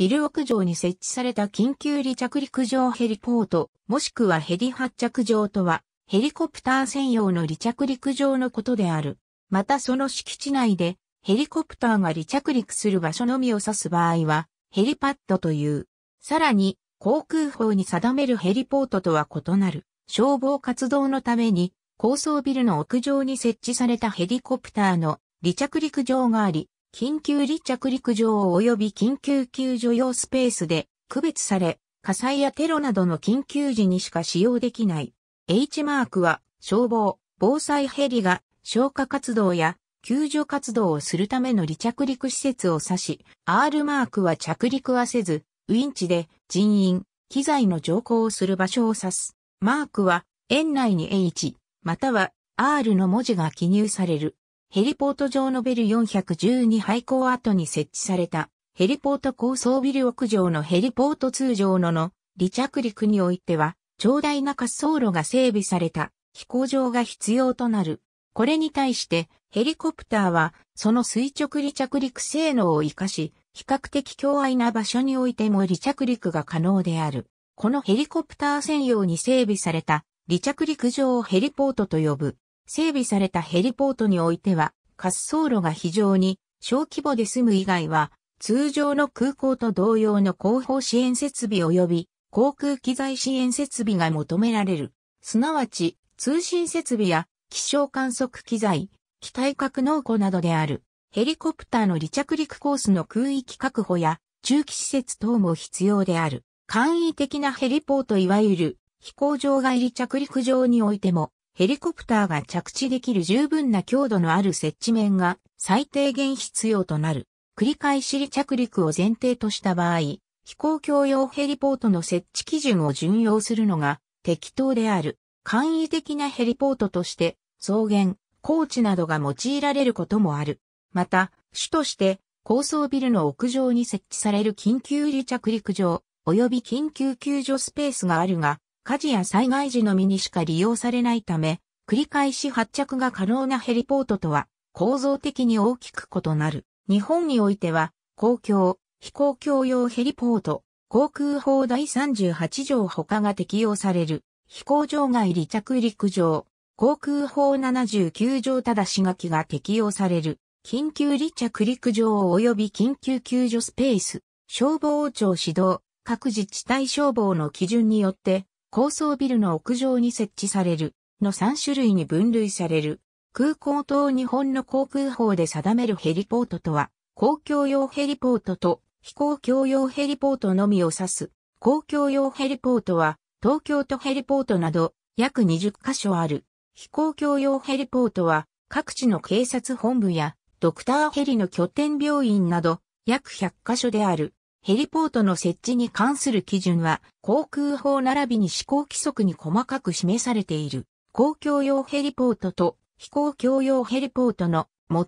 ビル屋上に設置された緊急離着陸場ヘリポート、もしくはヘリ発着場とは、ヘリコプター専用の離着陸場のことである。またその敷地内で、ヘリコプターが離着陸する場所のみを指す場合は、ヘリパッドという。さらに、航空法に定めるヘリポートとは異なる、消防活動のために、高層ビルの屋上に設置されたヘリコプターの離着陸場があり、緊急離着陸場及び緊急救助用スペースで区別され、火災やテロなどの緊急時にしか使用できない。H マークは消防、防災ヘリが消火活動や救助活動をするための離着陸施設を指し、R マークは着陸はせず、ウィンチで人員、機材の乗降をする場所を指す。マークは園内に H、または R の文字が記入される。ヘリポート上のベル412廃校後に設置された、ヘリポート高層ビル屋上のヘリポート通常のの、離着陸においては、長大な滑走路が整備された、飛行場が必要となる。これに対して、ヘリコプターは、その垂直離着陸性能を活かし、比較的強愛な場所においても離着陸が可能である。このヘリコプター専用に整備された、離着陸場をヘリポートと呼ぶ。整備されたヘリポートにおいては、滑走路が非常に小規模で済む以外は、通常の空港と同様の後方支援設備及び航空機材支援設備が求められる。すなわち、通信設備や気象観測機材、機体格納庫などである。ヘリコプターの離着陸コースの空域確保や中期施設等も必要である。簡易的なヘリポートいわゆる飛行場外離着陸場においてもヘリコプターが着地できる十分な強度のある設置面が最低限必要となる。繰り返し離着陸を前提とした場合、飛行共用ヘリポートの設置基準を順用するのが適当である。簡易的なヘリポートとして草原、高地などが用いられることもある。また、主として高層ビルの屋上に設置される緊急離着陸場及び緊急救助スペースがあるが、火事や災害時のみにしか利用されないため、繰り返し発着が可能なヘリポートとは構造的に大きく異なる。日本においては、公共、非公共用ヘリポート、航空法第38条他が適用される、飛行場外離着陸場、航空法79条ただし書きが適用される、緊急離着陸場及び緊急救助スペース、消防庁指導、各自治体消防の基準によって、高層ビルの屋上に設置されるの3種類に分類される。空港等日本の航空法で定めるヘリポートとは、公共用ヘリポートと飛行共用ヘリポートのみを指す。公共用ヘリポートは、東京都ヘリポートなど約20カ所ある。飛行共用ヘリポートは、各地の警察本部やドクターヘリの拠点病院など約100カ所である。ヘリポートの設置に関する基準は、航空法並びに施行規則に細かく示されている、公共用ヘリポートと飛行共用ヘリポートの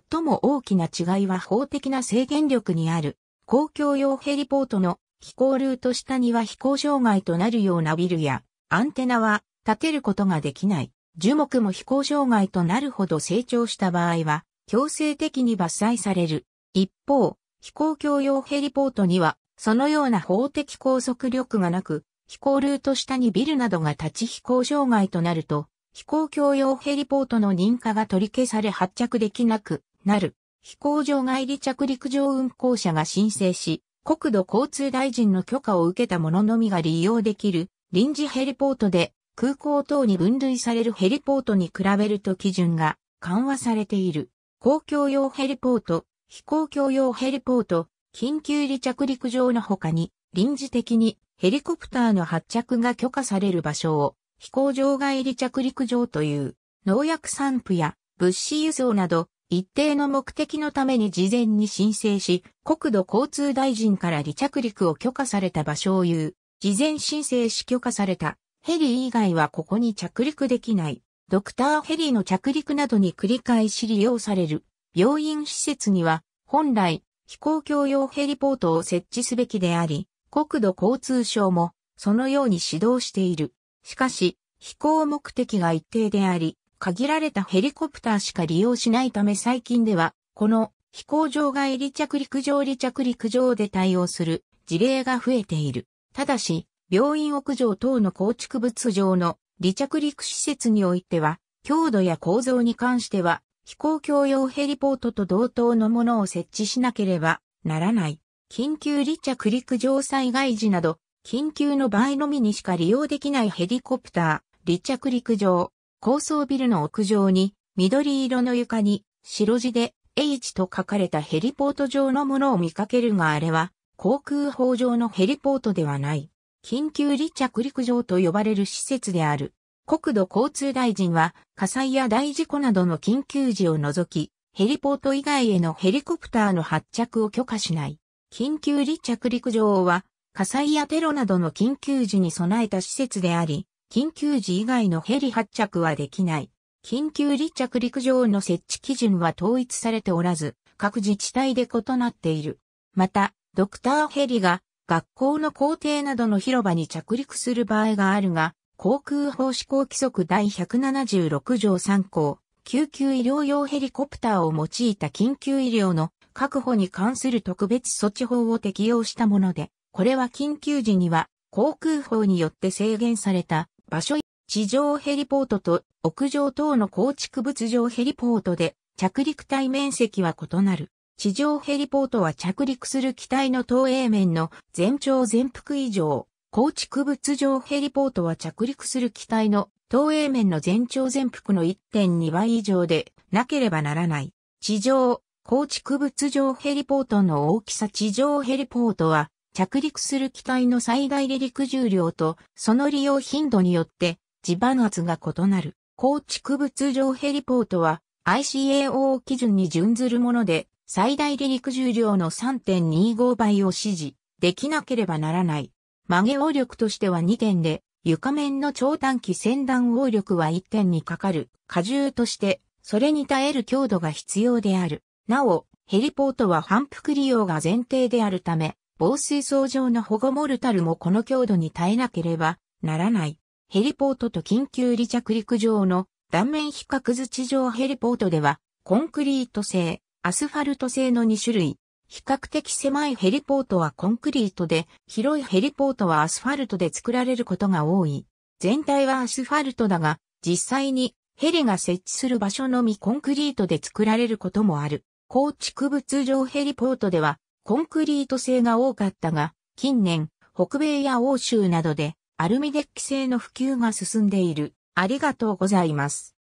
最も大きな違いは法的な制限力にある、公共用ヘリポートの飛行ルート下には飛行障害となるようなビルや、アンテナは立てることができない。樹木も飛行障害となるほど成長した場合は、強制的に伐採される。一方、飛行共用ヘリポートにはそのような法的拘束力がなく、飛行ルート下にビルなどが立ち飛行障害となると、飛行共用ヘリポートの認可が取り消され発着できなくなる。飛行場外離着陸場運航者が申請し、国土交通大臣の許可を受けた者のみが利用できる臨時ヘリポートで空港等に分類されるヘリポートに比べると基準が緩和されている。公共用ヘリポート、飛行共用ヘリポート、緊急離着陸場の他に、臨時的にヘリコプターの発着が許可される場所を、飛行場外離着陸場という、農薬散布や物資輸送など、一定の目的のために事前に申請し、国土交通大臣から離着陸を許可された場所を言う、事前申請し許可された、ヘリ以外はここに着陸できない、ドクターヘリの着陸などに繰り返し利用される、病院施設には、本来、飛行教用ヘリポートを設置すべきであり、国土交通省もそのように指導している。しかし、飛行目的が一定であり、限られたヘリコプターしか利用しないため最近では、この飛行場外離着陸場離着陸場で対応する事例が増えている。ただし、病院屋上等の構築物上の離着陸施設においては、強度や構造に関しては飛行橋用ヘリポートと同等のものを設置しなければならない。緊急離着陸場災害時など、緊急の場合のみにしか利用できないヘリコプター、離着陸場、高層ビルの屋上に、緑色の床に、白地で H と書かれたヘリポート上のものを見かけるがあれは、航空法上のヘリポートではない。緊急離着陸場と呼ばれる施設である。国土交通大臣は火災や大事故などの緊急時を除き、ヘリポート以外へのヘリコプターの発着を許可しない。緊急離着陸場は火災やテロなどの緊急時に備えた施設であり、緊急時以外のヘリ発着はできない。緊急離着陸場の設置基準は統一されておらず、各自治体で異なっている。また、ドクターヘリが学校の校庭などの広場に着陸する場合があるが、航空法施行規則第176条3項、救急医療用ヘリコプターを用いた緊急医療の確保に関する特別措置法を適用したもので、これは緊急時には航空法によって制限された場所、地上ヘリポートと屋上等の構築物上ヘリポートで着陸体面積は異なる。地上ヘリポートは着陸する機体の投影面の全長全幅以上、構築物上ヘリポートは着陸する機体の投影面の全長全幅の1.2倍以上でなければならない。地上、構築物上ヘリポートの大きさ地上ヘリポートは着陸する機体の最大離陸重量とその利用頻度によって地盤圧が異なる。構築物上ヘリポートは ICAO 基準に準ずるもので最大離陸重量の3.25倍を指示できなければならない。曲げ応力としては2点で、床面の長短期先端応力は1点にかかる荷重として、それに耐える強度が必要である。なお、ヘリポートは反復利用が前提であるため、防水層上の保護モルタルもこの強度に耐えなければならない。ヘリポートと緊急離着陸場の断面比較図地上ヘリポートでは、コンクリート製、アスファルト製の2種類、比較的狭いヘリポートはコンクリートで、広いヘリポートはアスファルトで作られることが多い。全体はアスファルトだが、実際にヘリが設置する場所のみコンクリートで作られることもある。構築物上ヘリポートではコンクリート製が多かったが、近年、北米や欧州などでアルミデッキ製の普及が進んでいる。ありがとうございます。